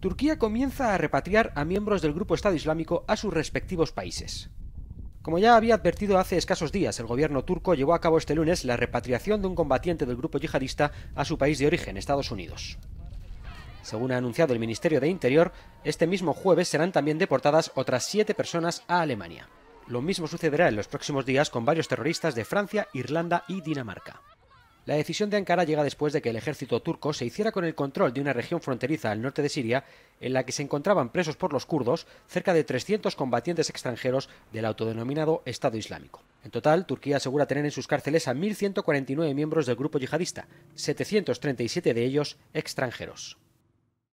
Turquía comienza a repatriar a miembros del grupo Estado Islámico a sus respectivos países. Como ya había advertido hace escasos días, el gobierno turco llevó a cabo este lunes la repatriación de un combatiente del grupo yihadista a su país de origen, Estados Unidos. Según ha anunciado el Ministerio de Interior, este mismo jueves serán también deportadas otras siete personas a Alemania. Lo mismo sucederá en los próximos días con varios terroristas de Francia, Irlanda y Dinamarca. La decisión de Ankara llega después de que el ejército turco se hiciera con el control de una región fronteriza al norte de Siria en la que se encontraban presos por los kurdos cerca de 300 combatientes extranjeros del autodenominado Estado Islámico. En total, Turquía asegura tener en sus cárceles a 1.149 miembros del grupo yihadista, 737 de ellos extranjeros.